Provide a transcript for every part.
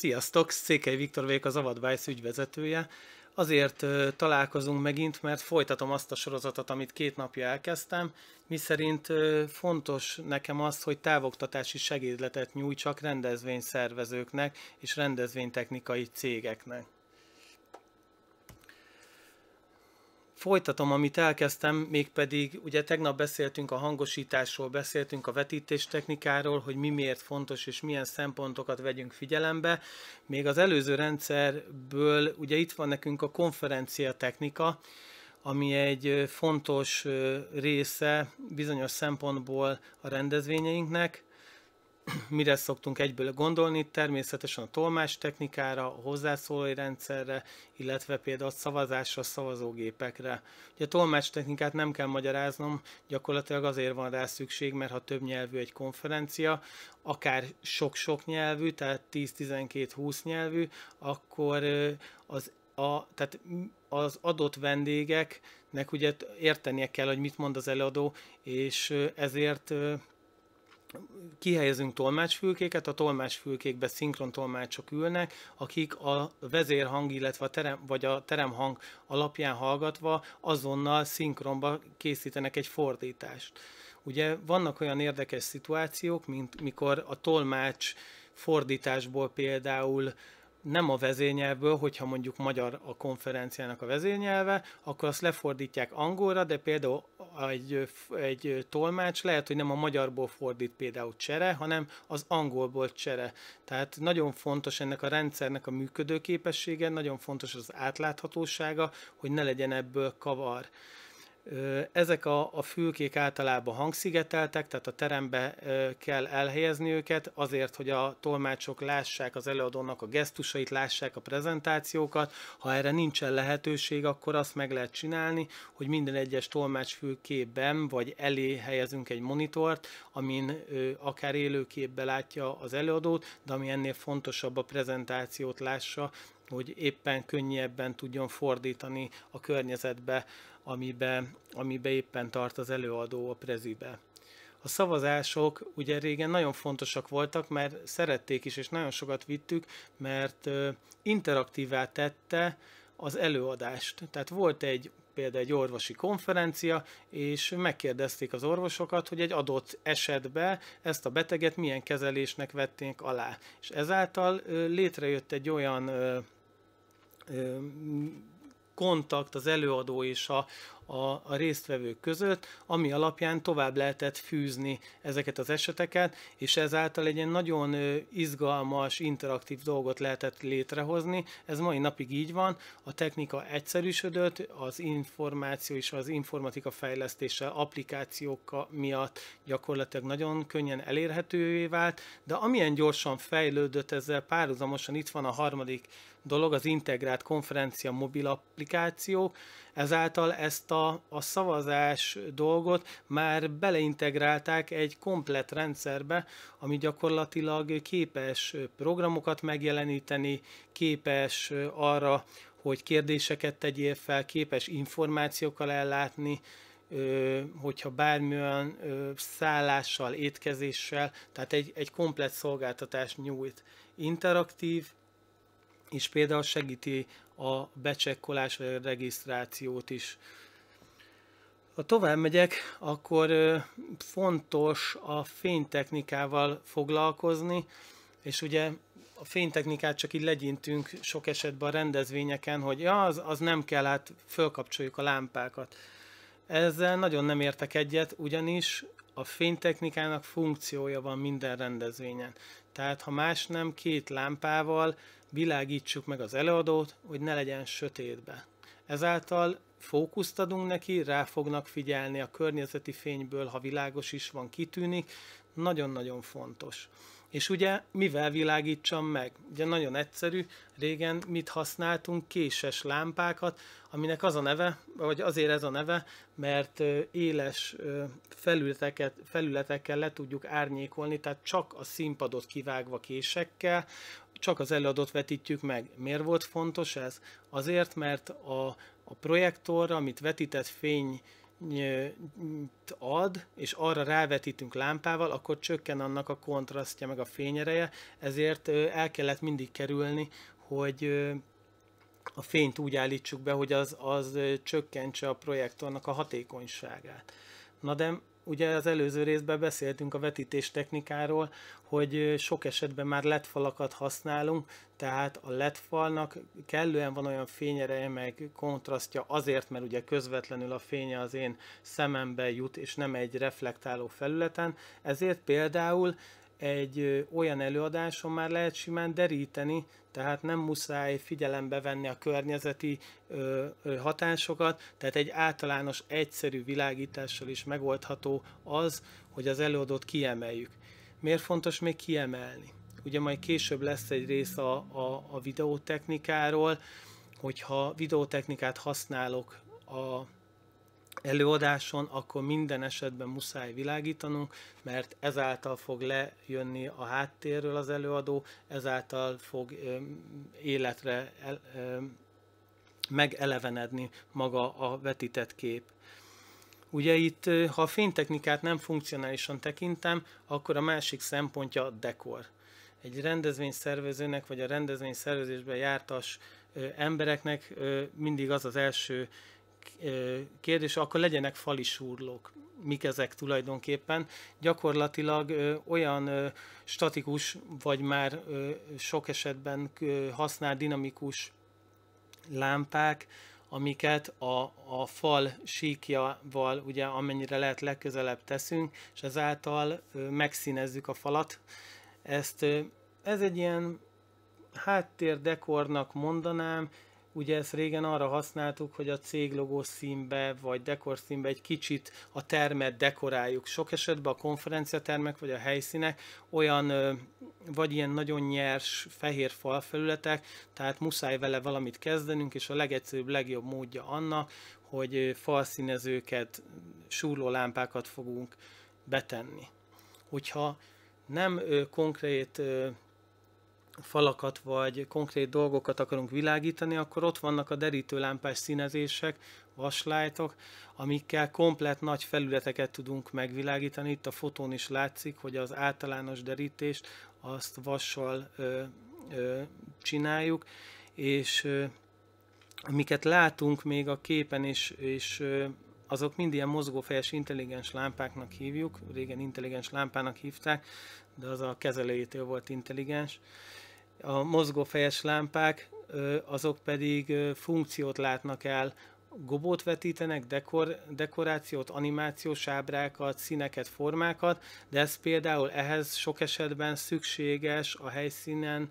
Sziasztok, Székely Viktor vagyok, az Avadvice ügyvezetője. Azért találkozunk megint, mert folytatom azt a sorozatot, amit két napja elkezdtem, miszerint fontos nekem az, hogy távoktatási segédletet nyújtsak rendezvényszervezőknek és rendezvénytechnikai cégeknek. Folytatom, amit elkezdtem, mégpedig ugye tegnap beszéltünk a hangosításról, beszéltünk a vetítés technikáról, hogy mi miért fontos és milyen szempontokat vegyünk figyelembe. Még az előző rendszerből ugye itt van nekünk a konferencia technika, ami egy fontos része bizonyos szempontból a rendezvényeinknek mire szoktunk egyből gondolni, természetesen a tolmás technikára, a hozzászólói rendszerre, illetve például a szavazásra, szavazógépekre. Ugye a tolmás technikát nem kell magyaráznom, gyakorlatilag azért van rá szükség, mert ha több nyelvű egy konferencia, akár sok-sok nyelvű, tehát 10-12-20 nyelvű, akkor az a, tehát az adott vendégeknek ugye értenie kell, hogy mit mond az előadó, és ezért kihelyezünk tolmácsfülkéket, a tolmácsfülkékbe szinkron tolmácsok ülnek, akik a vezérhang, illetve a terem, vagy a teremhang alapján hallgatva azonnal szinkronba készítenek egy fordítást. Ugye vannak olyan érdekes szituációk, mint mikor a tolmács fordításból például nem a vezényelvből, hogyha mondjuk magyar a konferenciának a vezényelve, akkor azt lefordítják angolra, de például egy, egy tolmács lehet, hogy nem a magyarból fordít például csere, hanem az angolból csere. Tehát nagyon fontos ennek a rendszernek a működőképessége, nagyon fontos az átláthatósága, hogy ne legyen ebből kavar. Ezek a, a fülkék általában hangszigeteltek, tehát a terembe kell elhelyezni őket, azért, hogy a tolmácsok lássák az előadónak a gesztusait, lássák a prezentációkat. Ha erre nincsen lehetőség, akkor azt meg lehet csinálni, hogy minden egyes tolmács fülkében vagy elé helyezünk egy monitort, amin akár élőképbe látja az előadót, de ami ennél fontosabb a prezentációt lássa, hogy éppen könnyebben tudjon fordítani a környezetbe, amibe, amibe éppen tart az előadó a prezibe. A szavazások ugye régen nagyon fontosak voltak, mert szerették is, és nagyon sokat vittük, mert interaktívá tette az előadást. Tehát volt egy például egy orvosi konferencia, és megkérdezték az orvosokat, hogy egy adott esetben ezt a beteget milyen kezelésnek vették alá. És ezáltal létrejött egy olyan kontakt az előadó és a, a, a résztvevők között, ami alapján tovább lehetett fűzni ezeket az eseteket, és ezáltal egy ilyen nagyon izgalmas, interaktív dolgot lehetett létrehozni. Ez mai napig így van, a technika egyszerűsödött, az információ és az informatika fejlesztése applikációk miatt gyakorlatilag nagyon könnyen elérhetővé vált, de amilyen gyorsan fejlődött ezzel párhuzamosan itt van a harmadik dolog, az integrált konferencia mobil applikációk. Ezáltal ezt a, a szavazás dolgot már beleintegrálták egy komplet rendszerbe, ami gyakorlatilag képes programokat megjeleníteni, képes arra, hogy kérdéseket tegyél fel, képes információkkal ellátni, hogyha bármilyen szállással, étkezéssel, tehát egy, egy komplet szolgáltatást nyújt. Interaktív, és például segíti a becsekkolás vagy a regisztrációt is. Ha tovább megyek, akkor fontos a fénytechnikával foglalkozni, és ugye a fénytechnikát csak így legyintünk sok esetben a rendezvényeken, hogy ja, az, az nem kell, hát fölkapcsoljuk a lámpákat. Ezzel nagyon nem értek egyet, ugyanis a fénytechnikának funkciója van minden rendezvényen. Tehát ha más nem, két lámpával világítsuk meg az előadót, hogy ne legyen sötétbe. Ezáltal fókuszt adunk neki, rá fognak figyelni a környezeti fényből, ha világos is van, kitűnik. Nagyon-nagyon fontos. És ugye mivel világítsam meg? Ugye nagyon egyszerű, régen mit használtunk? Késes lámpákat, aminek az a neve, vagy azért ez a neve, mert éles felületeket, felületekkel le tudjuk árnyékolni, tehát csak a színpadot kivágva késekkel, csak az előadót vetítjük meg. Miért volt fontos ez? Azért, mert a, a projektorra, amit vetített fény ad, és arra rávetítünk lámpával, akkor csökken annak a kontrasztja, meg a fényereje, ezért el kellett mindig kerülni, hogy a fényt úgy állítsuk be, hogy az, az csökkentse a projektornak a hatékonyságát. Na de ugye az előző részben beszéltünk a vetítés technikáról, hogy sok esetben már letfalakat használunk, tehát a letfalnak kellően van olyan fényereje meg kontrasztja azért, mert ugye közvetlenül a fénye az én szemembe jut, és nem egy reflektáló felületen, ezért például egy olyan előadáson már lehet simán deríteni, tehát nem muszáj figyelembe venni a környezeti hatásokat, tehát egy általános, egyszerű világítással is megoldható az, hogy az előadót kiemeljük. Miért fontos még kiemelni? Ugye majd később lesz egy rész a, a, a videótechnikáról, hogyha videótechnikát használok a előadáson, akkor minden esetben muszáj világítanunk, mert ezáltal fog lejönni a háttérről az előadó, ezáltal fog életre el, megelevenedni maga a vetített kép. Ugye itt, ha a fénytechnikát nem funkcionálisan tekintem, akkor a másik szempontja a dekor. Egy rendezvényszervezőnek, vagy a rendezvényszervezésben jártas embereknek mindig az az első kérdés, akkor legyenek fali súrlók. Mik ezek tulajdonképpen? Gyakorlatilag olyan statikus, vagy már sok esetben használ dinamikus lámpák, amiket a, a fal síkjával, ugye amennyire lehet legközelebb teszünk, és ezáltal megszínezzük a falat. Ezt, ez egy ilyen háttérdekornak mondanám, Ugye ezt régen arra használtuk, hogy a cég logó színbe vagy dekor színbe egy kicsit a termet dekoráljuk. Sok esetben a konferenciatermek vagy a helyszínek olyan, vagy ilyen nagyon nyers fehér falfelületek, tehát muszáj vele valamit kezdenünk, és a legegyszerűbb, legjobb módja annak, hogy falszínezőket, súrló lámpákat fogunk betenni. Hogyha nem konkrét falakat vagy konkrét dolgokat akarunk világítani, akkor ott vannak a derítőlámpás színezések, vaslájtok, amikkel komplet nagy felületeket tudunk megvilágítani. Itt a fotón is látszik, hogy az általános derítést azt vassal ö, ö, csináljuk, és ö, amiket látunk még a képen is, és ö, azok mind ilyen mozgófejes intelligens lámpáknak hívjuk, régen intelligens lámpának hívták, de az a kezelőjétől volt intelligens, a mozgófejes lámpák azok pedig funkciót látnak el, gobót vetítenek, dekor, dekorációt, animációs ábrákat, színeket, formákat, de ez például ehhez sok esetben szükséges a helyszínen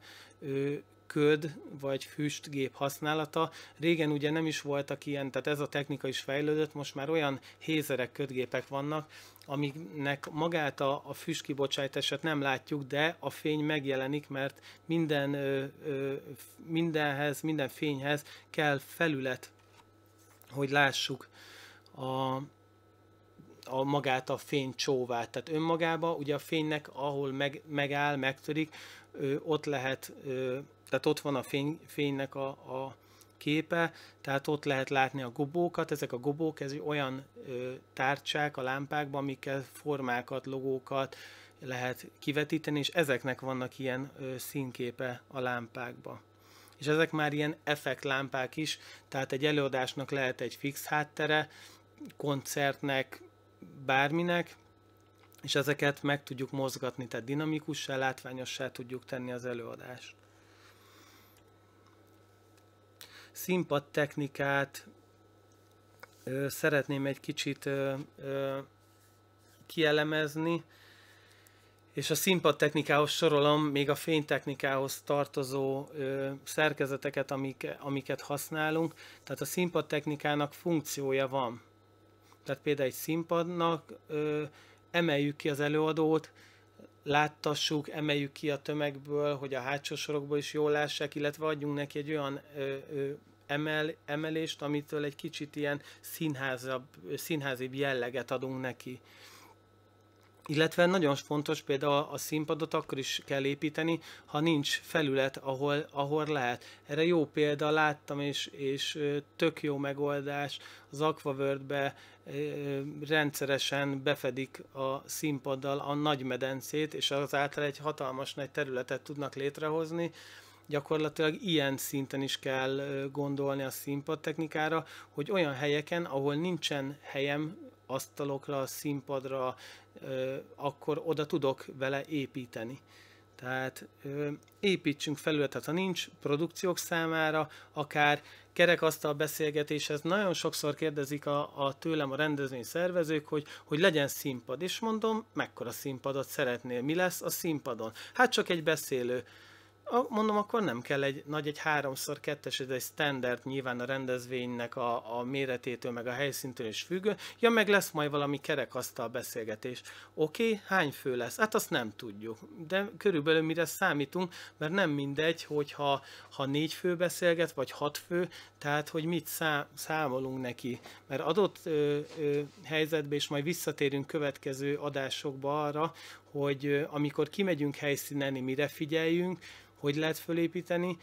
köd vagy füstgép használata. Régen ugye nem is voltak ilyen, tehát ez a technika is fejlődött, most már olyan hézerek, ködgépek vannak, amiknek magát a, a füstkibocsátását nem látjuk, de a fény megjelenik, mert minden, ö, ö, mindenhez, minden fényhez kell felület, hogy lássuk a, a magát a fény csóvát. Tehát önmagába ugye a fénynek, ahol meg, megáll, megtörik, ö, ott lehet ö, tehát ott van a fény, fénynek a, a képe, tehát ott lehet látni a gobókat. Ezek a gobók, ez olyan ö, tárcsák a lámpákban, amikkel formákat, logókat lehet kivetíteni, és ezeknek vannak ilyen ö, színképe a lámpákba. És ezek már ilyen effekt lámpák is, tehát egy előadásnak lehet egy fix háttere, koncertnek, bárminek, és ezeket meg tudjuk mozgatni, tehát dinamikussá, látványossá tudjuk tenni az előadást. színpad technikát ö, szeretném egy kicsit ö, ö, kielemezni, és a színpad technikához sorolom még a fénytechnikához tartozó ö, szerkezeteket, amik, amiket használunk. Tehát a színpad technikának funkciója van. Tehát például egy színpadnak ö, emeljük ki az előadót, láttassuk, emeljük ki a tömegből, hogy a hátsó sorokból is jól lássák, illetve adjunk neki egy olyan ö, ö, emel, emelést, amitől egy kicsit ilyen színházabb, színházibb jelleget adunk neki. Illetve nagyon fontos például a színpadot akkor is kell építeni, ha nincs felület, ahol, ahol lehet. Erre jó példa láttam, és, és tök jó megoldás. Az aquavert be rendszeresen befedik a színpaddal a nagy medencét, és azáltal egy hatalmas nagy területet tudnak létrehozni, gyakorlatilag ilyen szinten is kell gondolni a technikára, hogy olyan helyeken, ahol nincsen helyem asztalokra, színpadra, akkor oda tudok vele építeni. Tehát építsünk felületet, ha nincs produkciók számára, akár kerekasztal beszélgetés, ez nagyon sokszor kérdezik a, a tőlem a rendezvény szervezők, hogy, hogy legyen színpad, és mondom, mekkora színpadot szeretnél, mi lesz a színpadon? Hát csak egy beszélő mondom, akkor nem kell egy nagy, egy háromszor kettes, ez egy standard nyilván a rendezvénynek a, a méretétől, meg a helyszíntől is függő. Ja, meg lesz majd valami kerekasztal beszélgetés. Oké, okay, hány fő lesz? Hát azt nem tudjuk. De körülbelül mire számítunk, mert nem mindegy, hogyha ha négy fő beszélget, vagy hat fő, tehát hogy mit számolunk neki. Mert adott ö, ö, helyzetben, és majd visszatérünk következő adásokba arra, hogy amikor kimegyünk helyszínen, mire figyeljünk, hogy lehet fölépíteni,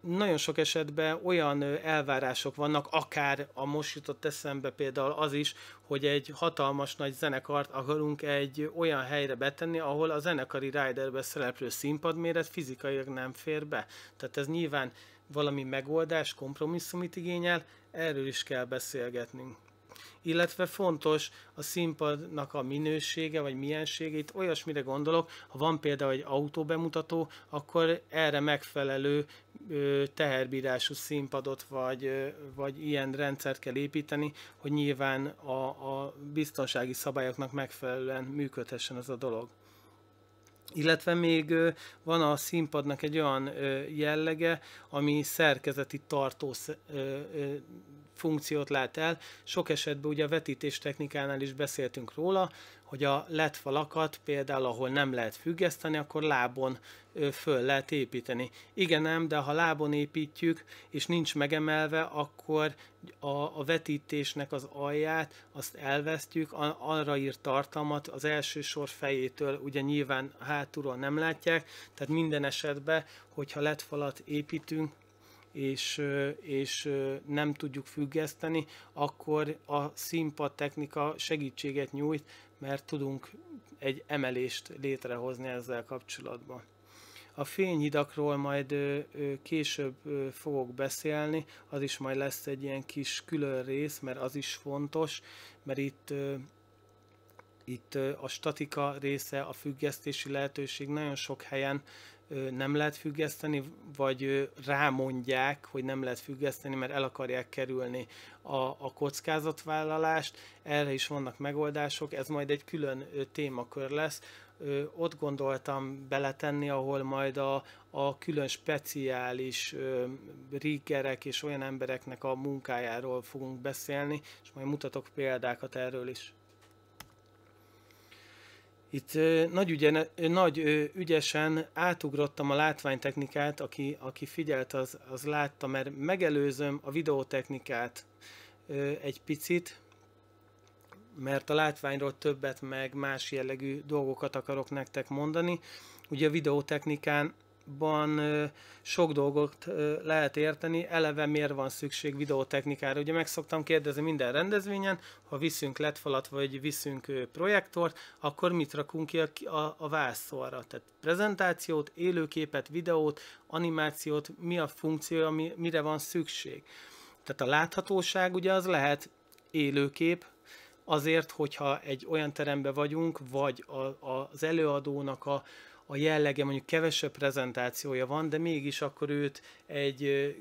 nagyon sok esetben olyan elvárások vannak, akár a most jutott eszembe például az is, hogy egy hatalmas nagy zenekart akarunk egy olyan helyre betenni, ahol a zenekari riderbe szereplő színpadméret fizikailag nem fér be. Tehát ez nyilván valami megoldás, kompromisszumit igényel, erről is kell beszélgetnünk illetve fontos a színpadnak a minősége, vagy miensége, itt olyasmire gondolok, ha van például egy autóbemutató, akkor erre megfelelő teherbírású színpadot, vagy, vagy ilyen rendszert kell építeni, hogy nyilván a, a biztonsági szabályoknak megfelelően működhessen ez a dolog. Illetve még van a színpadnak egy olyan jellege, ami szerkezeti tartó funkciót lát el. Sok esetben ugye a vetítés technikánál is beszéltünk róla, hogy a LED falakat például, ahol nem lehet függeszteni, akkor lábon föl lehet építeni. Igen nem, de ha lábon építjük, és nincs megemelve, akkor a, a vetítésnek az alját, azt elvesztjük, arra ír tartalmat, az első sor fejétől ugye nyilván hátulról nem látják, tehát minden esetben, hogyha LED falat építünk, és, és nem tudjuk függeszteni, akkor a színpad technika segítséget nyújt, mert tudunk egy emelést létrehozni ezzel kapcsolatban. A fényhidakról majd később fogok beszélni, az is majd lesz egy ilyen kis külön rész, mert az is fontos, mert itt itt a statika része, a függesztési lehetőség nagyon sok helyen nem lehet függeszteni, vagy rámondják, hogy nem lehet függeszteni, mert el akarják kerülni a, a kockázatvállalást. Erre is vannak megoldások, ez majd egy külön témakör lesz. Ott gondoltam beletenni, ahol majd a, a külön speciális rigerek és olyan embereknek a munkájáról fogunk beszélni, és majd mutatok példákat erről is. Itt nagy, ügyen, nagy ügyesen átugrottam a látványtechnikát, aki, aki figyelt, az, az látta, mert megelőzöm a videótechnikát egy picit, mert a látványról többet, meg más jellegű dolgokat akarok nektek mondani. Ugye a videótechnikán ban sok dolgot lehet érteni, eleve miért van szükség videótechnikára. Ugye meg szoktam kérdezni minden rendezvényen, ha viszünk letfalat vagy viszünk projektort, akkor mit rakunk ki a, a, a vászorra? Tehát prezentációt, élőképet, videót, animációt, mi a funkció, mi, mire van szükség. Tehát a láthatóság ugye az lehet élőkép, azért, hogyha egy olyan terembe vagyunk, vagy a, a, az előadónak a, a jellege, mondjuk kevesebb prezentációja van, de mégis akkor őt egy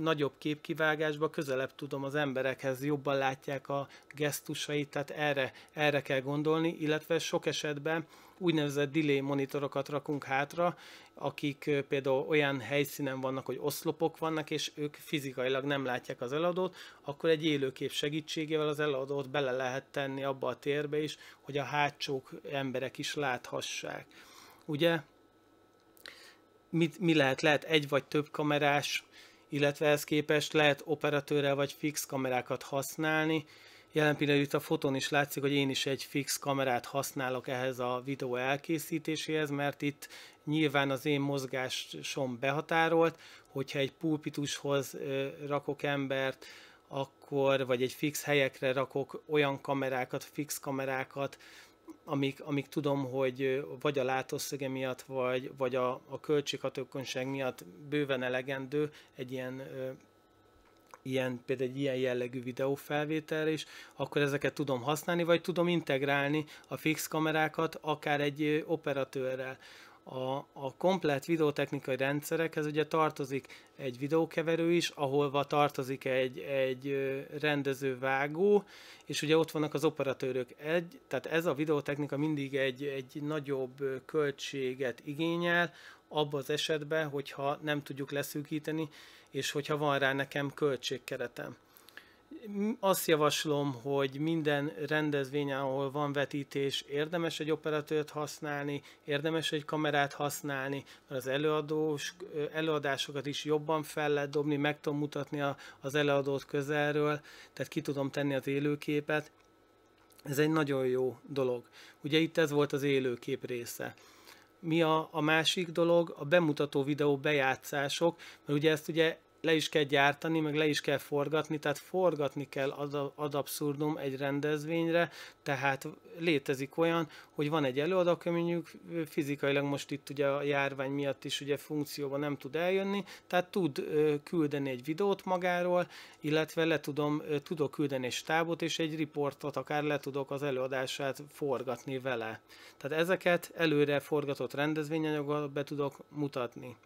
nagyobb képkivágásba közelebb tudom az emberekhez, jobban látják a gesztusait, tehát erre, erre kell gondolni, illetve sok esetben úgynevezett delay monitorokat rakunk hátra, akik például olyan helyszínen vannak, hogy oszlopok vannak, és ők fizikailag nem látják az eladót, akkor egy élőkép segítségével az eladót bele lehet tenni abba a térbe is, hogy a hátsók emberek is láthassák ugye? Mit, mi lehet? Lehet egy vagy több kamerás, illetve ehhez képest lehet operatőrrel vagy fix kamerákat használni. Jelen pillanatban itt a fotón is látszik, hogy én is egy fix kamerát használok ehhez a videó elkészítéséhez, mert itt nyilván az én mozgásom behatárolt, hogyha egy pulpitushoz rakok embert, akkor, vagy egy fix helyekre rakok olyan kamerákat, fix kamerákat, amik, amik tudom, hogy vagy a látószöge miatt, vagy, vagy a, a költséghatókonyság miatt bőven elegendő egy ilyen ilyen, például egy ilyen jellegű videófelvételre is, akkor ezeket tudom használni, vagy tudom integrálni a fix kamerákat akár egy operatőrrel a, a komplet videótechnikai rendszerekhez ugye tartozik egy videókeverő is, ahol tartozik egy, egy rendezővágó, és ugye ott vannak az operatőrök. Egy, tehát ez a videótechnika mindig egy, egy nagyobb költséget igényel, abba az esetben, hogyha nem tudjuk leszűkíteni, és hogyha van rá nekem költségkeretem azt javaslom, hogy minden rendezvényen, ahol van vetítés, érdemes egy operatőt használni, érdemes egy kamerát használni, mert az előadós, előadásokat is jobban fel lehet dobni, meg tudom mutatni a, az előadót közelről, tehát ki tudom tenni az élőképet. Ez egy nagyon jó dolog. Ugye itt ez volt az élőkép része mi a, a másik dolog, a bemutató videó bejátszások, mert ugye ezt ugye le is kell gyártani, meg le is kell forgatni, tehát forgatni kell ad, ad abszurdum egy rendezvényre, tehát létezik olyan, hogy van egy előadó, aki mondjuk fizikailag most itt ugye a járvány miatt is ugye funkcióban nem tud eljönni, tehát tud küldeni egy videót magáról, illetve le tudom, tudok küldeni egy stábot, és egy riportot akár le tudok az előadását forgatni vele. Tehát ezeket előre forgatott rendezvényanyagot be tudok mutatni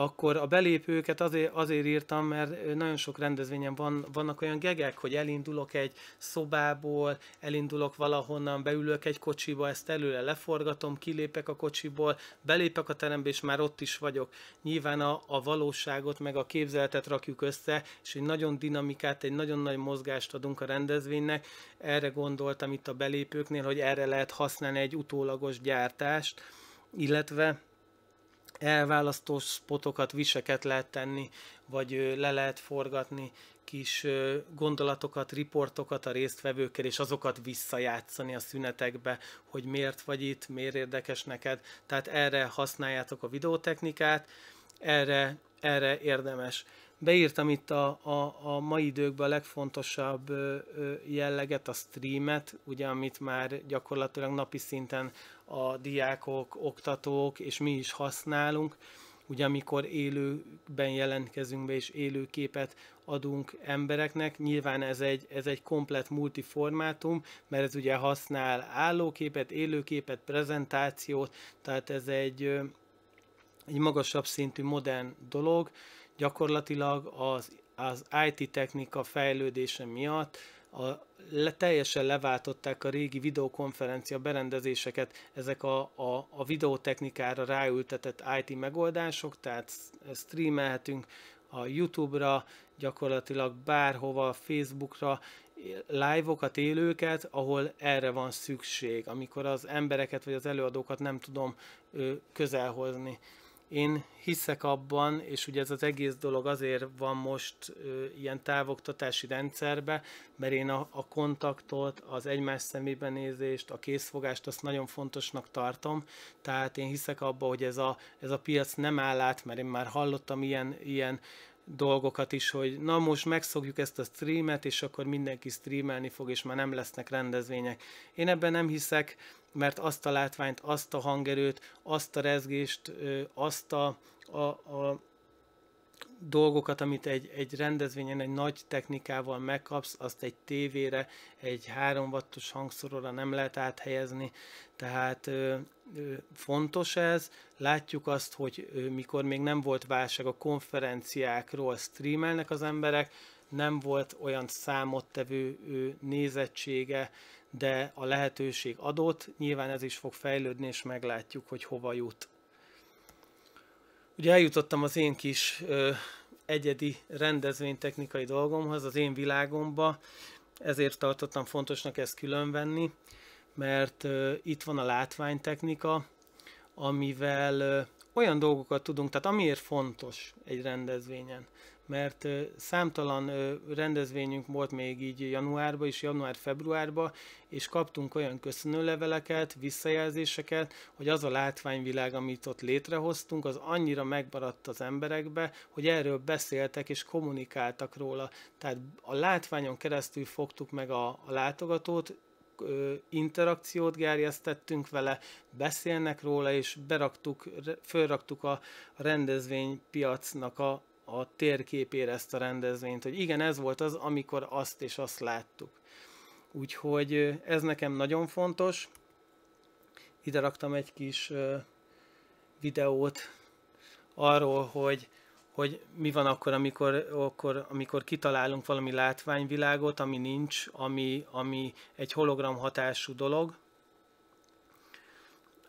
akkor a belépőket azért, azért írtam, mert nagyon sok rendezvényen van, vannak olyan gegek, hogy elindulok egy szobából, elindulok valahonnan, beülök egy kocsiba, ezt előre leforgatom, kilépek a kocsiból, belépek a terembe, és már ott is vagyok. Nyilván a, a valóságot, meg a képzeletet rakjuk össze, és egy nagyon dinamikát, egy nagyon nagy mozgást adunk a rendezvénynek. Erre gondoltam itt a belépőknél, hogy erre lehet használni egy utólagos gyártást, illetve elválasztó spotokat, viseket lehet tenni, vagy le lehet forgatni kis gondolatokat, riportokat a résztvevőkkel, és azokat visszajátszani a szünetekbe, hogy miért vagy itt, miért érdekes neked. Tehát erre használjátok a videótechnikát, erre, erre érdemes. Beírtam itt a, a, a mai időkben a legfontosabb jelleget, a streamet, ugye, amit már gyakorlatilag napi szinten a diákok, oktatók, és mi is használunk. Ugye amikor élőben jelentkezünk be és élő képet adunk embereknek, nyilván ez egy, ez egy komplet multiformátum, mert ez ugye használ állóképet, élőképet, prezentációt, tehát ez egy, egy magasabb szintű modern dolog. Gyakorlatilag az, az IT technika fejlődése miatt a, le, teljesen leváltották a régi videokonferencia berendezéseket, ezek a, a, a videótechnikára ráültetett IT megoldások, tehát streamelhetünk a YouTube-ra, gyakorlatilag bárhova, Facebook-ra live-okat, élőket, ahol erre van szükség, amikor az embereket vagy az előadókat nem tudom közelhozni. Én hiszek abban, és ugye ez az egész dolog azért van most ö, ilyen távoktatási rendszerbe, mert én a, a kontaktot, az egymás szemébe nézést, a készfogást azt nagyon fontosnak tartom, tehát én hiszek abban, hogy ez a, ez a piac nem áll át, mert én már hallottam ilyen, ilyen dolgokat is, hogy na most megszokjuk ezt a streamet, és akkor mindenki streamelni fog, és már nem lesznek rendezvények. Én ebben nem hiszek, mert azt a látványt, azt a hangerőt, azt a rezgést, azt a, a, a dolgokat, amit egy, egy rendezvényen, egy nagy technikával megkapsz, azt egy tévére, egy 3 wattos hangszorra nem lehet áthelyezni. Tehát ö, ö, fontos ez. Látjuk azt, hogy ö, mikor még nem volt válság, a konferenciákról streamelnek az emberek, nem volt olyan számottevő ö, nézettsége, de a lehetőség adott, nyilván ez is fog fejlődni, és meglátjuk, hogy hova jut. Ugye eljutottam az én kis ö, egyedi rendezvénytechnikai dolgomhoz, az én világomba, ezért tartottam fontosnak ezt különvenni, mert ö, itt van a látványtechnika, amivel ö, olyan dolgokat tudunk, tehát amiért fontos egy rendezvényen, mert számtalan rendezvényünk volt még így januárban és január-februárban, és kaptunk olyan köszönőleveleket, visszajelzéseket, hogy az a látványvilág, amit ott létrehoztunk, az annyira megmaradt az emberekbe, hogy erről beszéltek és kommunikáltak róla. Tehát a látványon keresztül fogtuk meg a, a látogatót, interakciót gerjesztettünk vele, beszélnek róla, és beraktuk, fölraktuk a rendezvénypiacnak a a térképére ezt a rendezvényt, hogy igen, ez volt az, amikor azt és azt láttuk. Úgyhogy ez nekem nagyon fontos. Ide raktam egy kis videót arról, hogy, hogy mi van akkor, amikor, akkor, amikor kitalálunk valami látványvilágot, ami nincs, ami, ami egy hologram hatású dolog,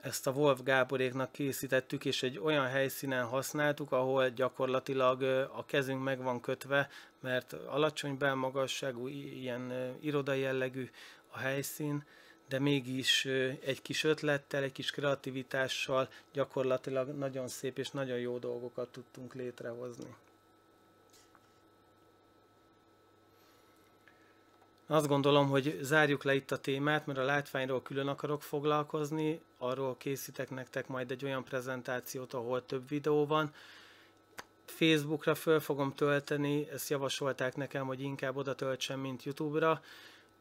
ezt a Wolf Gáboréknak készítettük, és egy olyan helyszínen használtuk, ahol gyakorlatilag a kezünk meg van kötve, mert alacsony belmagasságú, ilyen iroda jellegű a helyszín, de mégis egy kis ötlettel, egy kis kreativitással gyakorlatilag nagyon szép és nagyon jó dolgokat tudtunk létrehozni. Azt gondolom, hogy zárjuk le itt a témát, mert a látványról külön akarok foglalkozni, arról készítek nektek majd egy olyan prezentációt, ahol több videó van. Facebookra föl fogom tölteni, ezt javasolták nekem, hogy inkább oda töltsem, mint YouTube-ra.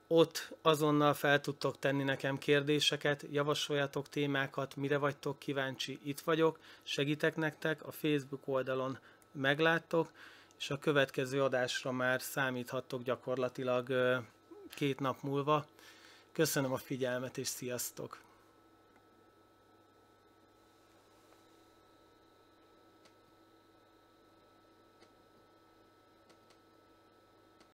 Ott azonnal fel tudtok tenni nekem kérdéseket, javasoljatok témákat, mire vagytok kíváncsi, itt vagyok, segítek nektek, a Facebook oldalon megláttok, és a következő adásra már számíthattok gyakorlatilag két nap múlva. Köszönöm a figyelmet, és sziasztok!